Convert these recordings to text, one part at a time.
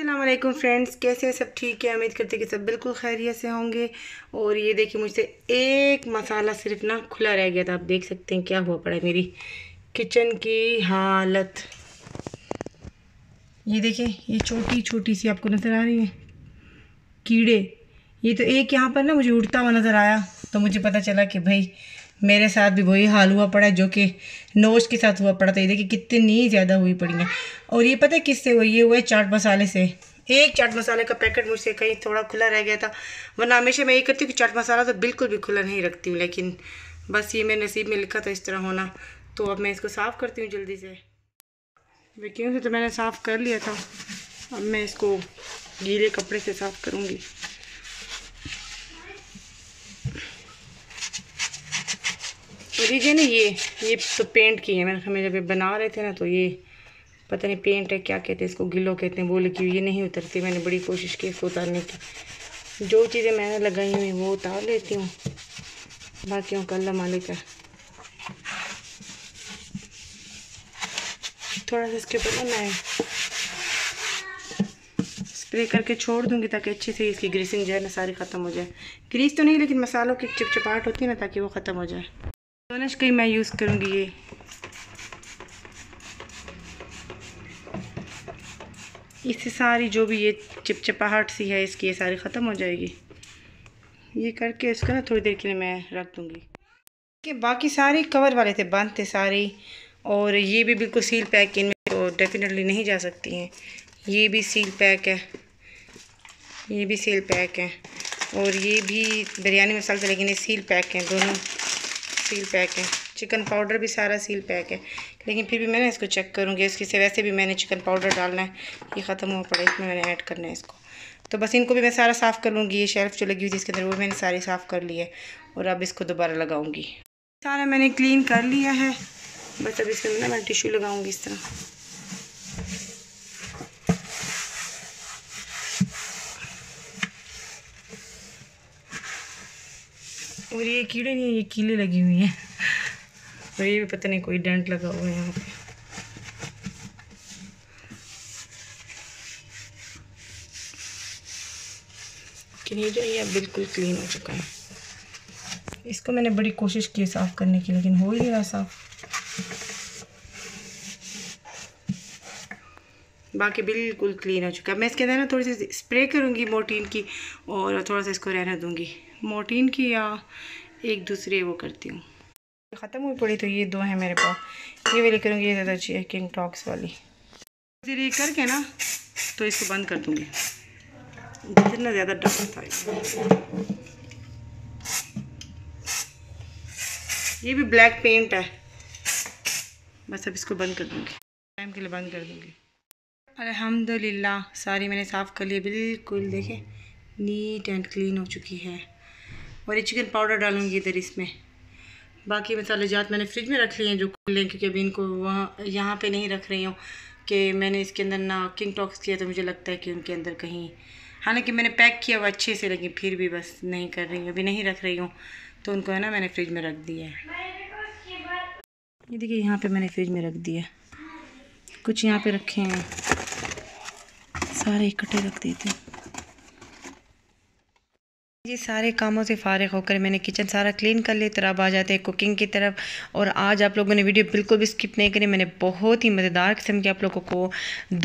अल्लाम फ्रेंड्स कैसे हैं सब ठीक है उम्मीद करते कि सब बिल्कुल खैरियत से होंगे और ये देखिए मुझसे एक मसाला सिर्फ ना खुला रह गया था आप देख सकते हैं क्या हुआ पड़ा है मेरी किचन की हालत ये देखिए ये छोटी छोटी सी आपको नज़र आ रही है कीड़े ये तो एक यहाँ पर ना मुझे उड़ता हुआ नज़र आया तो मुझे पता चला कि भाई मेरे साथ भी वही हाल हुआ पड़ा है जो कि नोश के साथ हुआ पड़ा था ये देखिए कितनी ज़्यादा हुई पड़ी है और ये पता है किससे हुई ये हुआ है चाट मसाले से एक चाट मसाले का पैकेट मुझसे कहीं थोड़ा खुला रह गया था वरना हमेशा मैं ये करती हूँ कि चाट मसाला तो बिल्कुल भी खुला नहीं रखती हूँ लेकिन बस ये मेरे नसीब में लिखा था इस तरह होना तो अब मैं इसको साफ़ करती हूँ जल्दी से वैक्यूम से तो मैंने साफ़ कर लिया था अब मैं इसको गीले कपड़े से साफ़ करूँगी और ये ना ये ये तो पेंट की है मैंने हमें जब ये बना रहे थे ना तो ये पता नहीं पेंट है क्या कहते हैं इसको गिलो कहते हैं वो लगी हुई ये नहीं उतरती मैंने बड़ी कोशिश की इसको उतारने की जो चीज़ें मैंने लगाई हुई वो उतार लेती हूँ बाकी हूँ कल्ला मालिक है थोड़ा सा इसके ऊपर मैं स्प्रे करके छोड़ दूंगी ताकि अच्छे से इसकी ग्रीसिंग जो है ना सारी ख़त्म हो जाए ग्रीस तो नहीं लेकिन मसालों की चिपचिपाहट होती है ना ताकि वो ख़त्म हो जाए डोनट का ही मैं यूज़ करूँगी ये इससे सारी जो भी ये चिपचिपाहट सी है इसकी ये सारी ख़त्म हो जाएगी ये करके इसको ना थोड़ी देर के लिए मैं रख दूँगी कि बाकी सारे कवर वाले थे बंद थे सारे और ये भी बिल्कुल सील पैक इनमें तो डेफिनेटली नहीं जा सकती हैं ये भी सील पैक है ये भी सील पैक है और ये भी बिरयानी मसाला लेकिन ये सील पैक हैं दोनों सील पैक है चिकन पाउडर भी सारा सील पैक है लेकिन फिर भी मैं ना इसको चेक करूँगी इसकी से वैसे भी मैंने चिकन पाउडर डालना है ये ख़त्म हो पड़ा इसमें मैंने ऐड करना है इसको तो बस इनको भी मैं सारा साफ़ कर लूँगी ये शेल्फ़ जो लगी हुई थी इसके अंदर वो मैंने सारी साफ़ कर ली है और अब इसको दोबारा लगाऊँगी सारा मैंने क्लीन कर लिया है बस अब इसमें ना मैं टिशू लगाऊँगी इस तरह और ये कीड़े नहीं है ये कीले लगी हुई हैं और तो ये भी पता नहीं कोई डेंट लगा हुआ है यहाँ पे ये जो ये बिल्कुल क्लीन हो चुका है इसको मैंने बड़ी कोशिश की साफ़ करने की लेकिन हो ही नहीं रहा साफ़ बाकी बिल्कुल क्लीन हो चुका है मैं इसके अंदर ना थोड़ी सी स्प्रे करूँगी मोटीन की और थोड़ा सा इसको रहने दूँगी मोटीन की या एक दूसरे वो करती हूँ ख़त्म हुई पड़ी तो ये दो हैं मेरे पास ये वाली करूँगी ये ज़्यादा अच्छी है किंग टॉक्स वाली फिर ये करके ना तो इसको बंद कर दूँगी जितना ज़्यादा डर था ये भी ब्लैक पेंट है बस अब इसको बंद कर दूँगी टाइम के लिए बंद कर दूँगी अलहमदिल्ला सारी मैंने साफ़ कर ली बिल्कुल देखें नीट एंड क्लीन हो चुकी है और ये चिकन पाउडर डालूंगी इधर इसमें बाकी मसाले जात मैंने फ्रिज में रख लिए हैं जो खुल लें क्योंकि अभी इनको वहाँ यहाँ पर नहीं रख रही हूँ कि मैंने इसके अंदर ना किंग टॉक्स किया तो मुझे लगता है कि उनके अंदर कहीं हालांकि मैंने पैक किया वो अच्छे से लेकिन फिर भी बस नहीं कर रही अभी नहीं रख रही हूँ तो उनको है ना मैंने फ्रिज में रख दिया है ये देखिए यहाँ पे मैंने फ्रिज में रख दिया कुछ यहाँ पे रखे हैं सारे इकट्ठे रख देते हैं जी सारे कामों से फारग होकर मैंने किचन सारा क्लीन कर लिया तो अब आ जाते हैं कुकिंग की तरफ और आज आप लोगों ने वीडियो बिल्कुल भी स्किप नहीं करी मैंने बहुत ही मज़ेदार किस्म की आप लोगों को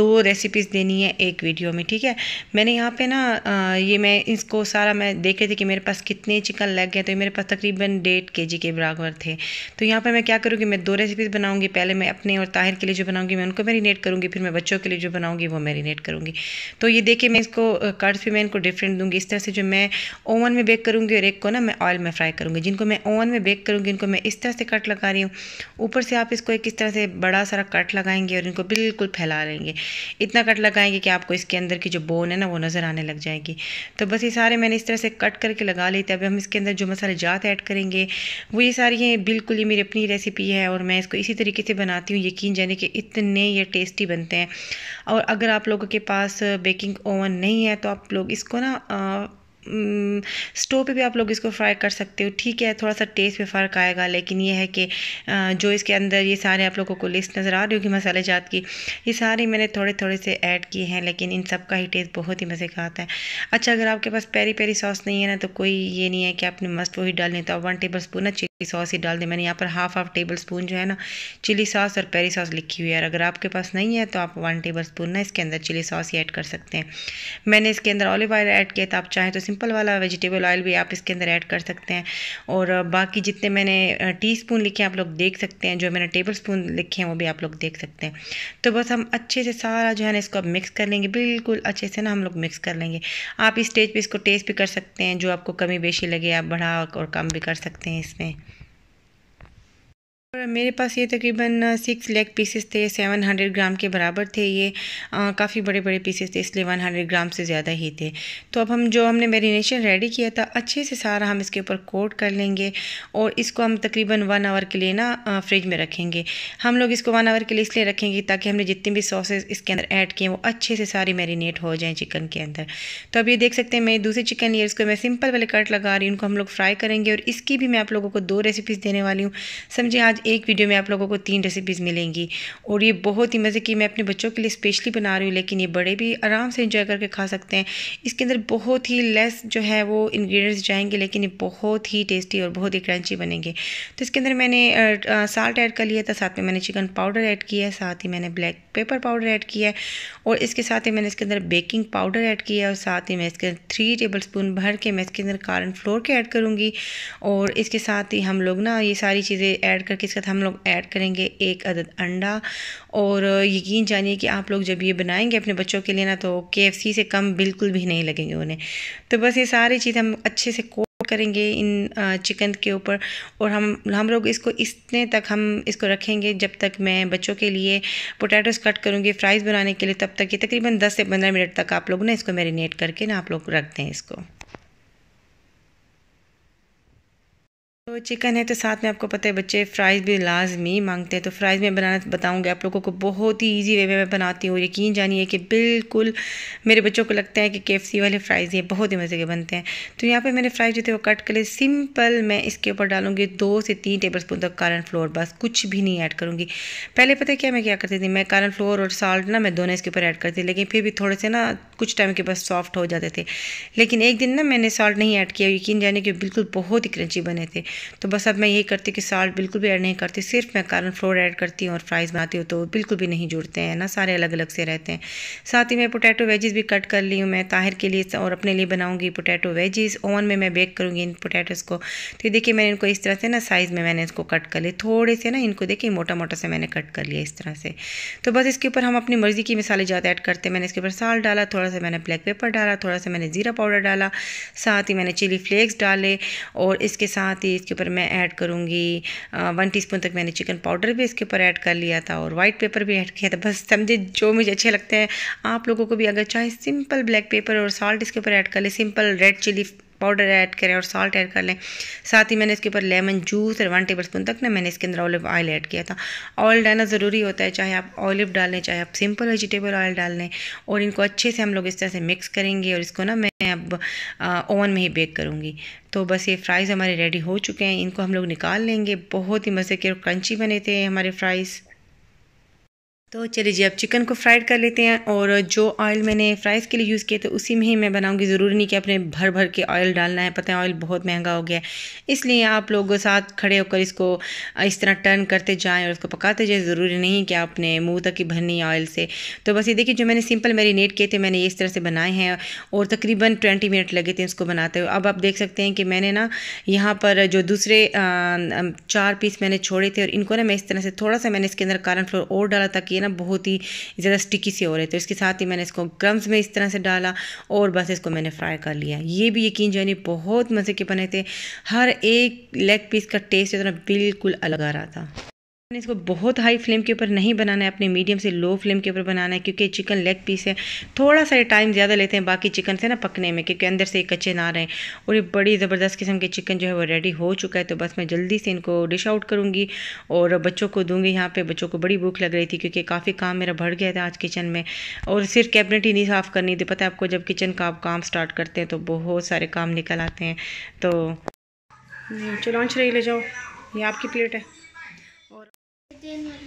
दो रेसिपीज़ देनी है एक वीडियो में ठीक है मैंने यहाँ पे ना ये मैं इसको सारा मैं देख रही थी कि मेरे पास कितने चिकन लग गए तो मेरे पास तकरीबन डेढ़ के के बराबर थे तो यहाँ पर मैं क्या करूँगी मैं दो रेसिपीज़ बनाऊँगी पहले मैं अपने और ताहिर के लिए जो बनाऊँगी मैं उनको मेरीनेट करूँगी फिर मैं बच्चों के लिए जो बनाऊँगी वो मेरीनेट करूँगी तो ये देखिए मैं इसको कट्स भी मैं इनको डिफरेंट दूँगी इस तरह से जो मैं ओवन में बेक करूँगी और एक को ना मैं ऑयल में फ्राई करूँगी जिनको मैं ओवन में बेक करूँगी इनको मैं इस तरह से कट लगा रही हूँ ऊपर से आप इसको एक इस तरह से बड़ा सारा कट लगाएंगे और इनको बिल्कुल फैला लेंगे इतना कट लगाएंगे कि आपको इसके अंदर की जो बोन है ना वो नज़र आने लग जाएगी तो बस ये सारे मैंने इस तरह से कट करके लगा ली थे अब हम इसके अंदर जो मसाले जात ऐड करेंगे वो ये सारी हैं बिल्कुल ही मेरी अपनी रेसिपी है और मैं इसको इसी तरीके से बनाती हूँ यकीन जाने कि इतने ये टेस्टी बनते हैं और अगर आप लोगों के पास बेकिंग ओवन नहीं है तो आप लोग इसको ना स्टोव पे भी आप लोग इसको फ्राई कर सकते हो ठीक है थोड़ा सा टेस्ट पे फ़र्क आएगा लेकिन ये है कि जो इसके अंदर ये सारे आप लोगों को लिस्ट नज़र आ रही होगी मसाले जात की ये सारे मैंने थोड़े थोड़े से ऐड किए हैं लेकिन इन सब का ही टेस्ट बहुत ही मज़े का आता है अच्छा अगर आपके पास पेरी पेरी सॉस नहीं है ना तो कोई ये नहीं है कि आपने मस्त वही डालने तो आप वन टेबल स्पून ना चिली सॉस ही डाल दें मैंने यहाँ पर हाफ हाफ टेबल स्पून जो है ना चिली सॉस और पेरी सॉस लिखी हुई है और अगर आपके पास नहीं है तो आप वन टेबल स्पून ना इसके अंदर चिली सॉस ही ऐड कर सकते हैं मैंने इसके अंदर ऑलिव ऑयल ऐड किया था आप चाहें तो सिंपल सिंपल वाला वेजिटेबल ऑयल भी आप इसके अंदर ऐड कर सकते हैं और बाकी जितने मैंने टी स्पून लिखे आप लोग देख सकते हैं जो मैंने टेबल स्पून लिखे हैं वो भी आप लोग देख सकते हैं तो बस हम अच्छे से सारा जो है ना इसको आप मिक्स कर लेंगे बिल्कुल अच्छे से ना हम लोग मिक्स कर लेंगे आप इस स्टेज पर इसको टेस्ट भी कर सकते हैं जो आपको कमी बेशी लगे आप बढ़ा और कम भी कर सकते हैं इसमें और मेरे पास ये तकरीबन सिक्स लेग पीसेस थे सेवन हंड्रेड ग्राम के बराबर थे ये काफ़ी बड़े बड़े पीसेस थे इसलिए वन हंड्रेड ग्राम से ज़्यादा ही थे तो अब हम जो हमने मेरीनेशन रेडी किया था अच्छे से सारा हम इसके ऊपर कोट कर लेंगे और इसको हम तकरीबन वन आवर के लिए ना फ्रिज में रखेंगे हम लोग इसको वन आवर के लिए इसलिए रखेंगे ताकि हमने जितने भी सॉसेज इसके अंदर ऐड किए वो अच्छे से सारी मेरीनेट हो जाएँ चिकन के अंदर तो अब ये देख सकते हैं मैं दूसरे चिकन लेयर्स इसको मैं सिंपल वाले कट लगा रही हूँ उनको हम लोग फ्राई करेंगे और इसकी भी मैं आप लोगों को दो रेसिपीज़ देने वाली हूँ समझिए आज आज एक वीडियो में आप लोगों को तीन रेसिपीज़ मिलेंगी और ये बहुत ही मज़े की मैं अपने बच्चों के लिए स्पेशली बना रही हूँ लेकिन ये बड़े भी आराम से इंजॉय करके खा सकते हैं इसके अंदर बहुत ही लेस जो है वो इन्ग्रीडियंट्स जाएंगे लेकिन ये बहुत ही टेस्टी और बहुत ही क्रंची बनेंगे तो इसके अंदर मैंने साल्ट ऐड कर लिया था साथ में मैंने चिकन पाउडर ऐड किया है साथ ही मैंने ब्लैक पेपर पाउडर ऐड किया है और इसके साथ ही मैंने इसके अंदर बेकिंग पाउडर ऐड किया है और साथ ही मैं इसके अंदर थ्री टेबल स्पून भर के मैं इसके अंदर कारन फ्लोर के ऐड करूँगी और इसके साथ ही हम लोग ना ये सारी चीज़ें ऐड करके इसके साथ हम लोग ऐड करेंगे एक अदद अंडा और यकीन जानिए कि आप लोग जब ये बनाएंगे अपने बच्चों के लिए ना तो के से कम बिल्कुल भी नहीं लगेंगे उन्हें तो बस ये सारी चीज़ हम अच्छे से करेंगे इन चिकन के ऊपर और हम हम लोग इसको इतने तक हम इसको रखेंगे जब तक मैं बच्चों के लिए पोटैटोस कट करूँगी फ्राइज़ बनाने के लिए तब तक ये तकरीबन 10 से 15 मिनट तक आप लोग ना इसको मैरिनेट करके ना आप लोग रख दें इसको तो चिकन है तो साथ में आपको पता है बच्चे फ्राइज़ भी लाजमी मांगते हैं तो फ्राइज़ में बनाना बताऊंगी आप लोगों को बहुत ही इजी वे में मैं बनाती हूँ यकीन जानिए कि बिल्कुल मेरे बच्चों को लगता है कि के वाले फ्राइज़ ये बहुत ही मज़े के बनते हैं तो यहाँ पे मैंने फ्राइज़ जो थे वो कट कर ले सिंपल मैं इसके ऊपर डालूँगी दो से तीन टेबल स्पून तक कारन फ्लोर बस कुछ भी नहीं ऐड करूँगी पहले पता है क्या मैं क्या करती थी मैं कारन फ्लोर और साल्ट ना मैं दोनों इसके ऊपर ऐड करती लेकिन फिर भी थोड़े से ना कुछ टाइम के बाद सॉफ्ट हो जाते थे लेकिन एक दिन ना मैंने साल्ट नहीं ऐड किया यकीन जानिए कि बिल्कुल बहुत ही क्रंची बने थे तो बस अब मैं यही करती कि साल्ट बिल्कुल भी ऐड नहीं करती सिर्फ मैं कारन फ्लोर ऐड करती हूँ और फ्राइज़ बनाती हूँ तो बिल्कुल भी नहीं जुड़ते हैं ना सारे अलग अलग से रहते हैं साथ ही मैं पोटैटो वेजेस भी कट कर ली हूँ मैं ताहिर के लिए और अपने लिए बनाऊँगी पोटैटो वेजेस ओवन में मैं बेक करूँगी इन पोटैटोज़ को तो देखिए मैंने इनको इस तरह से ना साइज़ में मैंने इसको कट कर लिया थोड़े से ना इनको देखिए मोटा मोटा से मैंने कट कर लिया इस तरह से तो बस इसके ऊपर हम अपनी मर्ज़ी की मिसालें ज़्यादा ऐड करते हैं मैंने इसके ऊपर साल्ट डाला थोड़ा सा मैंने ब्लैक पेपर डाला थोड़ा सा मैंने ज़ीरा पाउडर डाला साथ ही मैंने चिली फ्लेक्स डाले और इसके साथ ही इसके ऊपर मैं ऐड करूँगी वन टी तक मैंने चिकन पाउडर भी इसके ऊपर ऐड कर लिया था और वाइट पेपर भी ऐड किया था बस समझे जो मुझे अच्छे लगते हैं आप लोगों को भी अगर चाहे सिंपल ब्लैक पेपर और सॉल्ट इसके ऊपर ऐड कर ले simple red chilli powder add करें और सॉल्ट ऐड कर लें साथ ही मैंने इसके ऊपर लेमन जूस और वन टेबल स्पून तक ना मैंने इसके अंदर ऑलिव ऑयल ऐड किया था ऑयल डालना ज़रूरी होता है चाहे आप ऑलिव डाल लें चाहे आप सिंपल वेजिटेबल ऑयल डाल लें और इनको अच्छे से हम लोग इस तरह से मिक्स करेंगे और इसको ना मैं अब ओवन में ही बेक करूँगी तो बस ये फ्राइज़ हमारे रेडी हो चुके हैं इनको हम लोग निकाल लेंगे बहुत ही मज़े के और क्रंची बने थे हमारे फ्राइज़ तो चलिए जी अब चिकन को फ्राइड कर लेते हैं और जो ऑयल मैंने फ्राइज़ के लिए यूज़ किए थे उसी में ही मैं बनाऊंगी ज़रूरी नहीं कि आपने भर भर के ऑयल डालना है पता है ऑयल बहुत महंगा हो गया है इसलिए आप लोग साथ खड़े होकर इसको इस तरह टर्न करते जाएं और उसको पकाते जाएं ज़रूरी नहीं कि आपने मुँह तक ही भरनी ऑयल से तो बस ये देखिए जो मैंने सिंपल मेरीनेट किए थे मैंने इस तरह से बनाए हैं और तकरीबन ट्वेंटी मिनट लगे थे उसको बनाते हुए अब आप देख सकते हैं कि मैंने ना यहाँ पर जो दूसरे चार पीस मैंने छोड़े थे और इनको ना मैं इस तरह से थोड़ा सा मैंने इसके अंदर कारन फ्लोर और डाला था ये ना बहुत ही ज़्यादा स्टिकी से हो रहे थे इसके साथ ही मैंने इसको क्रम्स में इस तरह से डाला और बस इसको मैंने फ्राई कर लिया ये भी यकीन जानी बहुत मज़े के बने थे हर एक लेग पीस का टेस्ट जो बिल्कुल अलग आ रहा था मैंने इसको बहुत हाई फ्लेम के ऊपर नहीं बनाना है अपने मीडियम से लो फ्लेम के ऊपर बनाना है क्योंकि चिकन लेग पीस है थोड़ा सा टाइम ज़्यादा लेते हैं बाकी चिकन से ना पकने में क्योंकि अंदर से कच्चे ना रहे और ये बड़ी ज़बरदस्त किस्म के चिकन जो है वो रेडी हो चुका है तो बस मैं जल्दी से इनको डिश आउट करूँगी और बच्चों को दूँगी यहाँ पर बच्चों को बड़ी भूख लग रही थी क्योंकि काफ़ी काम मेरा भर गया था आज किचन में और सिर्फ कैबिनेट ही नहीं साफ़ करनी थी पता है आपको जब किचन का आप काम स्टार्ट करते हैं तो बहुत सारे काम निकल आते हैं तो चलो रही ले जाओ ये आपकी प्लेट है थैंक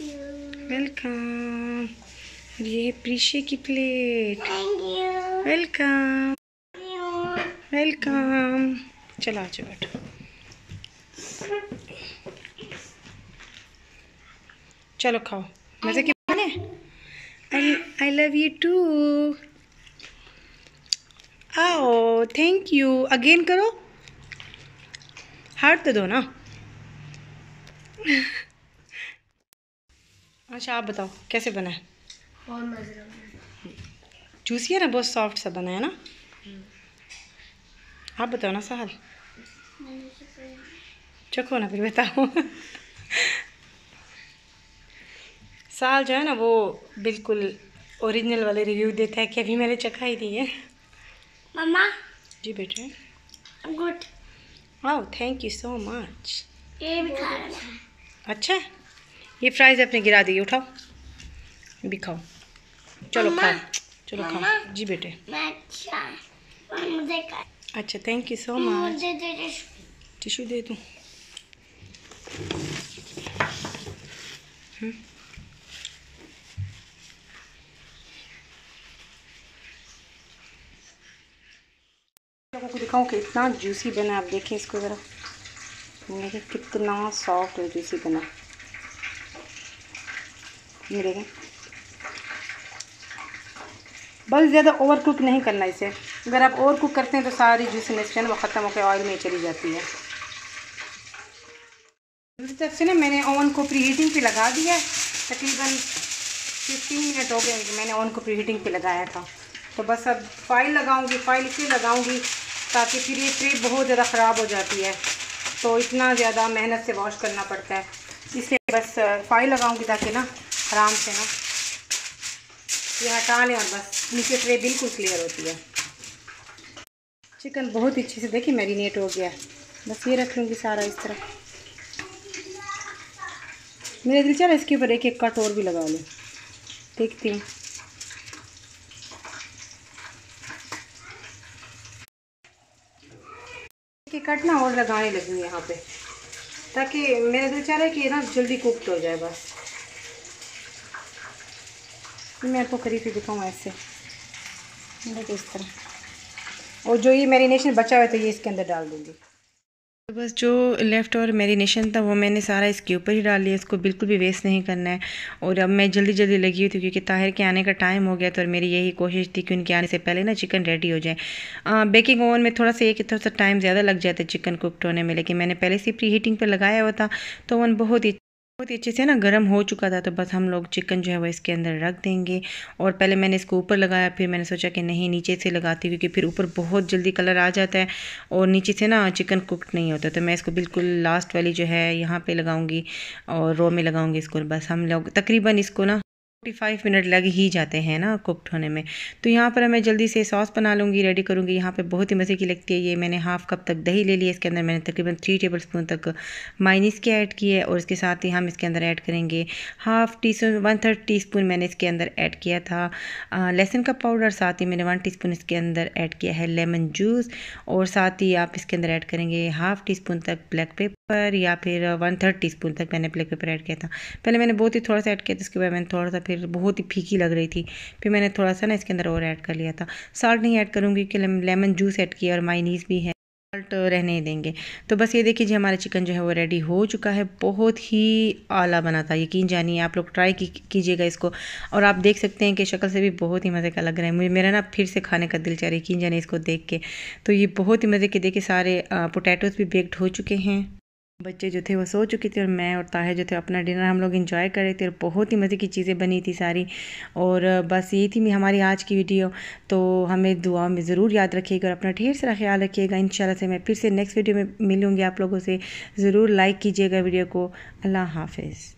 यू वेलकम ये प्रीशे की plate thank you welcome welcome चलो आज बैठो चलो खाओ मजे के बने आई लव यू टू आओ थैंक यू अगेन करो हारते तो दो ना अच्छा आप बताओ कैसे बना है जूसी है ना बहुत सॉफ्ट सा बना है ना आप बताओ ना सहल चखो ना फिर बताओ साल जो है ना वो बिल्कुल ओरिजिनल वाले रिव्यू देता है कि अभी मैंने चखा ही नहीं है मम्मा जी बेटे गुड वाह थैंक यू सो मच ये भी खा अच्छा ये फ्राइज अपने गिरा दी उठाओ भी खाओ चलो खाओ चलो खाओ जी बेटे अच्छा thank you so much tissue दे दूँ हम्म। आपको दिखाऊं कितना जूसी बना आप देखें इसको ज़रा देखिए कितना सॉफ्ट और जूसी बना ये देखें बस ज़्यादा ओवर कुक नहीं करना इसे अगर आप ओवर कुक करते हैं तो सारी जूसी जो वो ख़त्म होकर ऑयल में चली जाती है दूसरी तरफ से ना मैंने ओवन को प्री हीटिंग पे लगा दिया है तकरीबन फिफ्टीन मिनट हो गए मैंने ओवन को प्री हीटिंग पे लगाया था तो बस अब फाइल लगाऊंगी फाइल इसलिए लगाऊंगी ताकि फिर ये ट्रे बहुत ज़्यादा ख़राब हो जाती है तो इतना ज़्यादा मेहनत से वॉश करना पड़ता है इसलिए बस फाइल लगाऊंगी ताकि ना आराम से ना ये हटा लें और बस नीचे ट्रे बिल्कुल क्लियर होती है चिकन बहुत अच्छे से देखिए मैरिनेट हो गया है बस ये रख लूँगी सारा इस तरह मेरा दिल चाह इसके ऊपर एक एक कट और भी लगा लूँ देखती हूँ ना और लगाने लगी हूँ यहाँ पे ताकि मेरा दिल चाह रहा है कि ना जल्दी कुकड हो जाए बस मैं आपको करीब ही दिखाऊँ ऐसे देखिए इस तरह और जो ये मैरिनेशन बचा हुआ है तो ये इसके अंदर डाल दूँगी तो बस जो लेफ़्ट और मेरीनेशन था वो मैंने सारा इसके ऊपर ही डाल लिया इसको बिल्कुल भी वेस्ट नहीं करना है और अब मैं जल्दी जल्दी लगी हुई थी क्योंकि ताहिर के आने का टाइम हो गया था और मेरी यही कोशिश थी कि उनके आने से पहले ना चिकन रेडी हो जाए बेकिंग ओवन में थोड़ा सा एक थोड़ा सा टाइम ज़्यादा लग जाता है चिकन कुकड होने में लेकिन मैंने पहले से प्री हीटिंग पर लगाया हुआ था तो ओवन बहुत ही बहुत ही अच्छे से ना गर्म हो चुका था तो बस हम लोग चिकन जो है वो इसके अंदर रख देंगे और पहले मैंने इसको ऊपर लगाया फिर मैंने सोचा कि नहीं नीचे से लगाती क्योंकि फिर ऊपर बहुत जल्दी कलर आ जाता है और नीचे से ना चिकन कुकड नहीं होता तो मैं इसको बिल्कुल लास्ट वाली जो है यहाँ पर लगाऊँगी और रो में लगाऊँगी इसको बस हम लोग तकरीबन इसको ना 45 फाइव मिनट लग ही जाते हैं ना कुकड होने में तो यहाँ पर मैं जल्दी से सॉस बना लूँगी रेडी करूँगी यहाँ पे बहुत ही मज़े की लगती है ये मैंने हाफ़ कप तक दही ले लिया इसके अंदर मैंने तकरीबन थ्री टेबल स्पून तक माइनिस के ऐड किए और इसके साथ ही हम इसके अंदर ऐड करेंगे half teaspoon one third teaspoon मैंने इसके अंदर ऐड किया था लहसुन का पाउडर साथ ही मैंने वन टी स्पून इसके अंदर ऐड किया है लेमन जूस और साथ ही आप इसके अंदर ऐड करेंगे हाफ़ टी स्पून तक ब्लैक पेपर या फिर वन थर्ड टी स्पून तक मैंने ब्लैक पेपर ऐड किया था पहले मैंने बहुत ही थोड़ा सा ऐड किया था उसके बाद मैंने थोड़ा सा फिर फिर बहुत ही फीकी लग रही थी फिर मैंने थोड़ा सा ना इसके अंदर और ऐड कर लिया था साल्ट नहीं ऐड करूँगी कि लेमन जूस ऐड किया और माइनीस भी है साल्ट रहने देंगे तो बस ये देखिए जी हमारा चिकन जो है वो रेडी हो चुका है बहुत ही आला बना था यकीन जानिए आप लोग ट्राई की, कीजिएगा इसको और आप देख सकते हैं कि शक्ल से भी बहुत ही मज़े का लग रहा है मुझे मेरा ना फिर से खाने का दिल चाह रहा है यकीन जानिए इसको देख के तो ये बहुत ही मज़े के देखिए सारे पोटैटोज़ भी बेक्ड हो चुके हैं बच्चे जो थे वो सो चुके थे और मैं और ताहिर जो थे अपना डिनर हम लोग इन्जॉय कर रहे थे और बहुत ही मज़े की चीज़ें बनी थी सारी और बस ये थी हमारी आज की वीडियो तो हमें दुआ में ज़रूर याद रखिएगा और अपना ढेर सारा ख्याल रखिएगा इन से मैं फिर से नेक्स्ट वीडियो में मिलूँगी आप लोगों से ज़रूर लाइक कीजिएगा वीडियो को अल्लाह हाफिज़